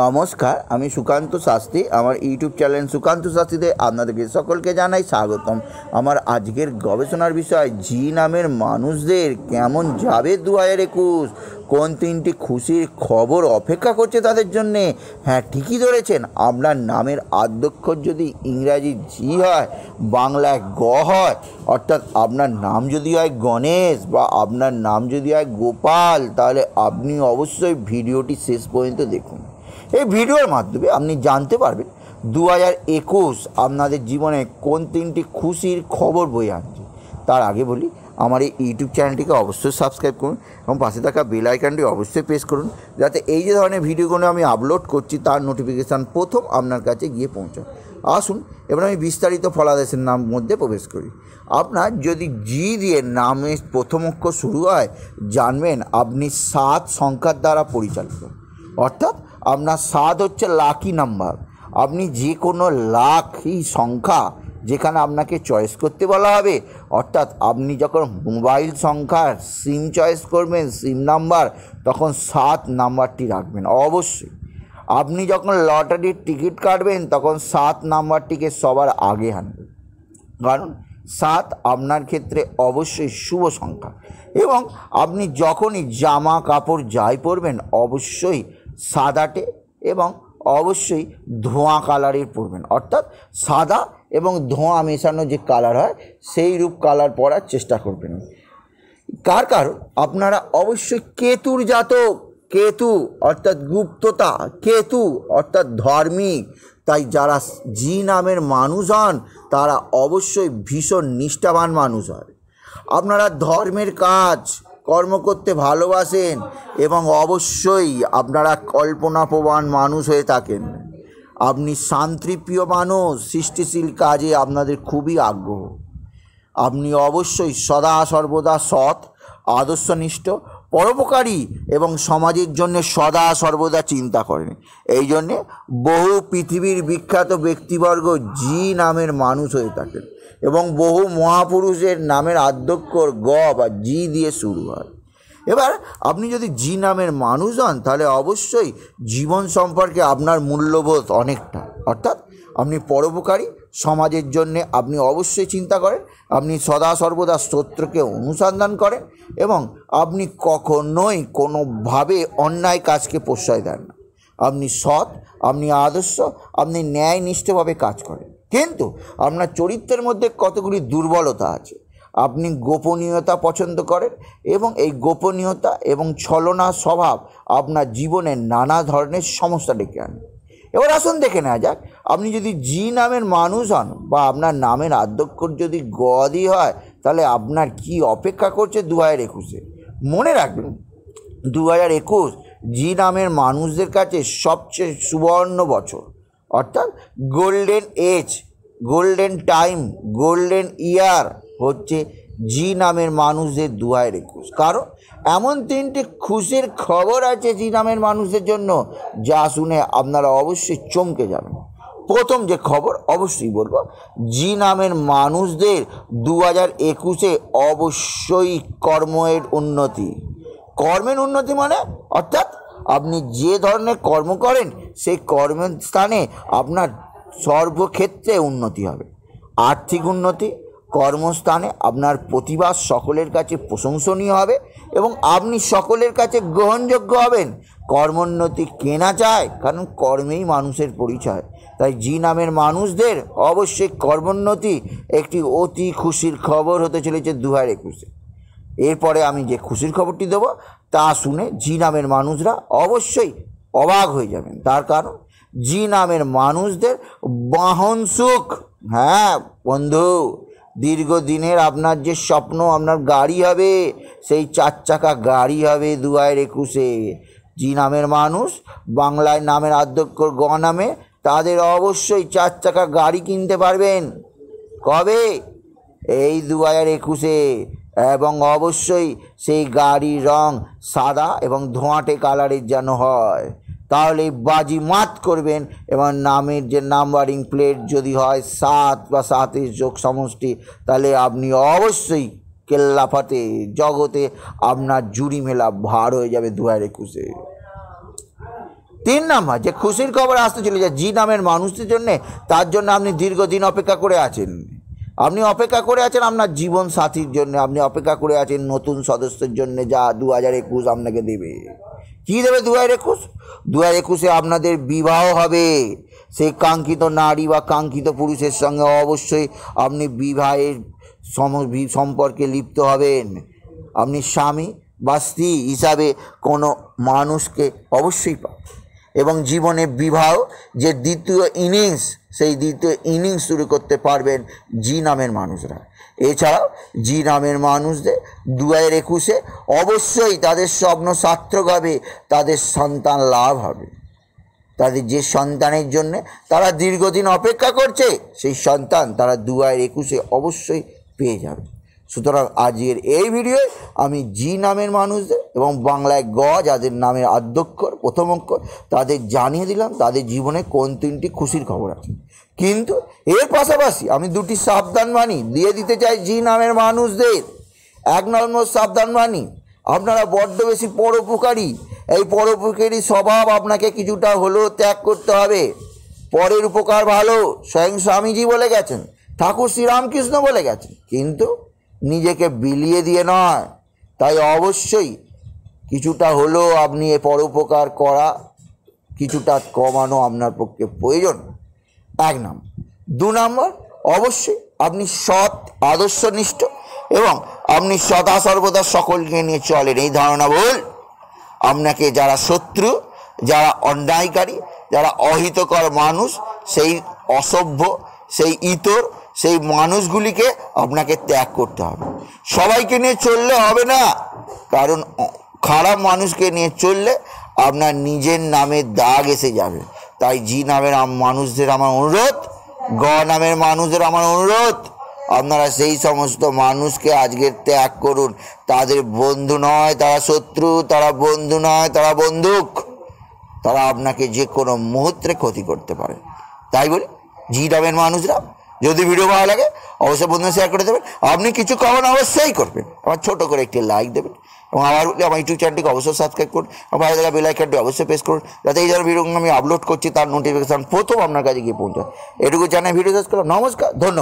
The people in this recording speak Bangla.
নমস্কার আমি সুকান্ত শাস্ত্রী আমার ইউটিউব চ্যানেল সুকান্ত শাস্ত্রীতে আপনাদেরকে সকলকে জানাই স্বাগতম আমার আজকের গবেষণার বিষয় জি নামের মানুষদের কেমন যাবে দু হাজার একুশ কোন তিনটি খুশির খবর অপেক্ষা করছে তাদের জন্যে হ্যাঁ ঠিকই ধরেছেন আপনার নামের আদ্যক্ষর যদি ইংরাজি জি হয় বাংলায় গ হয় অর্থাৎ আপনার নাম যদি হয় গণেশ বা আপনার নাম যদি হয় গোপাল তাহলে আপনি অবশ্যই ভিডিওটি শেষ পর্যন্ত দেখুন এই ভিডিওর মাধ্যমে আপনি জানতে পারবেন দু হাজার একুশ আপনাদের জীবনে কোন তিনটি খুশির খবর বই আনছে তার আগে বলি আমার এই ইউটিউব চ্যানেলটিকে অবশ্যই সাবস্ক্রাইব করুন এবং পাশে থাকা বেল আইকনটি অবশ্যই প্রেস করুন যাতে এই যে ধরনের ভিডিওগুলো আমি আপলোড করছি তার নোটিফিকেশান প্রথম আপনার কাছে গিয়ে পৌঁছান আসুন এবার আমি বিস্তারিত ফলাদেশের নাম মধ্যে প্রবেশ করি আপনার যদি জি দিয়ে নামে প্রথম অক্ষর শুরু হয় জানবেন আপনি সাত সংখ্যার দ্বারা পরিচালিত অর্থাৎ আপনার সাত হচ্ছে লাকি নাম্বার আপনি যে কোনো লাখই সংখ্যা যেখানে আপনাকে চয়েস করতে বলা হবে অর্থাৎ আপনি যখন মোবাইল সংখ্যার সিম চয়েস করবেন সিম নাম্বার তখন সাত নাম্বারটি রাখবেন অবশ্যই আপনি যখন লটারির টিকিট কাটবেন তখন সাত নাম্বারটিকে সবার আগে আনবেন কারণ সাত আপনার ক্ষেত্রে অবশ্যই শুভ সংখ্যা এবং আপনি যখনই জামা কাপড় যাই পরবেন অবশ্যই সাদাটে এবং অবশ্যই ধোঁয়া কালারের পরবেন অর্থাৎ সাদা এবং ধোঁয়া মেশানো যে কালার হয় সেই রূপ কালার পরার চেষ্টা করবেন কার কারণ আপনারা অবশ্যই কেতুর জাতক কেতু অর্থাৎ গুপ্ততা কেতু অর্থাৎ ধর্মিক তাই যারা জি নামের মানুষ হন তারা অবশ্যই ভীষণ নিষ্ঠাবান মানুষ হয় আপনারা ধর্মের কাজ কর্ম করতে ভালোবাসেন এবং অবশ্যই আপনারা কল্পনাপ্রবাণ মানুষ হয়ে থাকেন আপনি শান্তিপ্রিয় মানুষ সৃষ্টিশীল কাজে আপনাদের খুবই আগ্রহ আপনি অবশ্যই সদা সর্বদা সৎ আদর্শনিষ্ঠ পরোপকারী এবং সমাজের জন্য সদা সর্বদা চিন্তা করেন এই জন্যে বহু পৃথিবীর বিখ্যাত ব্যক্তিবর্গ জি নামের মানুষ হয়ে থাকেন এবং বহু মহাপুরুষের নামের আদ্যক্ষর গ বা জি দিয়ে শুরু হয় এবার আপনি যদি জি নামের মানুষ হন তাহলে অবশ্যই জীবন সম্পর্কে আপনার মূল্যবোধ অনেকটা অর্থাৎ আপনি পরোপকারী সমাজের জন্যে আপনি অবশ্যই চিন্তা করেন আপনি সদা সর্বদা স্তোত্রকে অনুসন্ধান করেন এবং আপনি কখনোই কোনোভাবে অন্যায় কাজকে প্রশ্রয় দেন না আপনি সৎ আপনি আদর্শ আপনি ন্যায়নিষ্ঠভাবে কাজ করেন কিন্তু আপনার চরিত্রের মধ্যে কতগুলি দুর্বলতা আছে আপনি গোপনীয়তা পছন্দ করেন এবং এই গোপনীয়তা এবং ছলনা স্বভাব আপনার জীবনে নানা ধরনের সমস্যা ডেকে আনে এবার আসুন দেখে নেওয়া যাক আপনি যদি জি নামের মানুষ হন বা আপনার নামের আদ্যক্ষর যদি গদি হয় তাহলে আপনার কি অপেক্ষা করছে দু হাজার একুশে মনে রাখবেন দু হাজার একুশ জি নামের মানুষদের কাছে সবচেয়ে সুবর্ণ বছর অর্থাৎ golden age golden time golden year হচ্ছে জি নামের মানুষদের দুয়ায় একুশ কারণ এমন তিনটে খুশির খবর আছে জি নামের মানুষের জন্য যা শুনে আপনারা অবশ্যই চমকে যাবেন প্রথম যে খবর অবশ্যই বলবো জি নামের মানুষদের দু হাজার একুশে অবশ্যই কর্মের উন্নতি কর্মের উন্নতি মানে অর্থাৎ আপনি যে ধরনের কর্ম করেন সেই কর্মস্থানে আপনার সর্বক্ষেত্রে উন্নতি হবে আর্থিক উন্নতি কর্মস্থানে আপনার প্রতিভা সকলের কাছে প্রশংসনীয় হবে এবং আপনি সকলের কাছে গ্রহণযোগ্য হবেন কর্মোন্নতি কেনা চায় কারণ কর্মেই মানুষের পরিচয় তাই জি নামের মানুষদের অবশ্যই কর্মোন্নতি একটি অতি খুশির খবর হতে চলেছে দু হাজার একুশে এরপরে আমি যে খুশির খবরটি দেবো তা শুনে জি নামের মানুষরা অবশ্যই অবাক হয়ে যাবেন তার কারণ জি নামের মানুষদের বাহন সুখ হ্যাঁ বন্ধু দীর্ঘদিনের আপনার যে স্বপ্ন আপনার গাড়ি হবে সেই চার চাকা গাড়ি হবে দু হাজার একুশে জি নামের মানুষ বাংলায় নামের আধ্যক্ষ গ নামে তাদের অবশ্যই চার চাকা গাড়ি কিনতে পারবেন কবে এই দু হাজার একুশে এবং অবশ্যই সেই গাড়ির রং সাদা এবং ধোঁয়াটে কালারের যেন হয় তাহলে বাজি মাত করবেন এবং নামের যে নাম্বারিং প্লেট যদি হয় সাত বা সাতের যোগ সমষ্টি তাহলে আপনি অবশ্যই কেল্লাফাতে জগতে আপনার জুড়ি মেলা ভার হয়ে যাবে দু হাজার একুশে তিন নাম্বার যে খুশির খবর আসতে চলে যায় জি নামের মানুষদের জন্যে তার জন্য আপনি দীর্ঘদিন অপেক্ষা করে আছেন আপনি অপেক্ষা করে আছেন আপনার জীবন সাথীর জন্য আপনি অপেক্ষা করে আছেন নতুন সদস্যের জন্য যা দু হাজার একুশ আপনাকে দেবে কী দেবে দু হাজার একুশ দু হাজার একুশে আপনাদের বিবাহ হবে সেই কাঙ্ক্ষিত নারী বা কাঙ্ক্ষিত পুরুষের সঙ্গে অবশ্যই আপনি বিবাহের সম সম্পর্কে লিপ্ত হবেন আপনি স্বামী বা স্ত্রী হিসাবে কোনো মানুষকে অবশ্যই পাবেন এবং জীবনে বিবাহ যে দ্বিতীয় ইনিংস সেই দ্বিতীয় ইনিংস শুরু করতে পারবেন জি নামের মানুষরা এছাড়াও জি নামের মানুষদের দু হাজার একুশে অবশ্যই তাদের স্বপ্ন সার্থক হবে তাদের সন্তান লাভ হবে তাদের যে সন্তানের জন্য তারা দীর্ঘদিন অপেক্ষা করছে সেই সন্তান তারা দু হাজার একুশে অবশ্যই পেয়ে যাবে সুতরাং আজকের এই ভিডিও আমি জি নামের মানুষদের এবং বাংলায় গ যাদের নামের আদ্যক্ষর প্রথম অক্ষর তাদের জানিয়ে দিলাম তাদের জীবনে কোন তিনটি খুশির খবর আছে কিন্তু এর পাশাপাশি আমি দুটি সাবধান বাণী দিয়ে দিতে চাই জি নামের মানুষদের এক নম্বর সাবধান বাণী আপনারা বড্ড বেশি পরোপকারী এই পরোপকারী স্বভাব আপনাকে কিছুটা হলেও ত্যাগ করতে হবে পরের উপকার ভালো স্বয়ং স্বামীজি বলে গেছেন ঠাকুর শ্রীরামকৃষ্ণ বলে গেছেন কিন্তু নিজেকে বিলিয়ে দিয়ে নয় তাই অবশ্যই কিছুটা হলেও আপনি এ পরোপকার করা কিছুটা কমানো আপনার পক্ষে প্রয়োজন এক নম্বর দু নম্বর অবশ্যই আপনি সৎ আদর্শনিষ্ঠ এবং আপনি সদা সর্বদা সকলকে নিয়ে চলেন এই ধারণা বল আপনাকে যারা শত্রু যারা অন্যায়কারী যারা অহিতকর মানুষ সেই অসভ্য সেই ইতর সেই মানুষগুলিকে আপনাকে ত্যাগ করতে হবে সবাইকে নিয়ে চললে হবে না কারণ খারাপ মানুষকে নিয়ে চললে আপনার নিজের নামে দাগ এসে যাবে তাই জি নামের মানুষদের আমার অনুরোধ গ নামের মানুষদের আমার অনুরোধ আপনারা সেই সমস্ত মানুষকে আজকের ত্যাগ করুন তাদের বন্ধু নয় তারা শত্রু তারা বন্ধু নয় তারা বন্দুক তারা আপনাকে যে কোনো মুহূর্তে ক্ষতি করতে পারে তাই বলি জি নামের মানুষরা যদি ভিডিও ভালো লাগে অবশ্যই বন্ধু শেয়ার করে দেবেন আপনি কিছু কমেন্ট অবশ্যই করবেন আমার ছোট করে একটি লাইক দেবেন এবং আমার আমার ইউটিউব চ্যানেলটিকে অবশ্যই সাবস্ক্রাইব করুন এবং ভালো লাগা বেলাইকানটি অবশ্যই প্রেস করুন যাতে এই ধরনের ভিডিও আমি আপলোড করছি তার নোটিফিকেশান প্রথম আপনার কাছে গিয়ে পৌঁছায় এটুকু জানাই ভিডিও শেষ করলাম নমস্কার ধন্যবাদ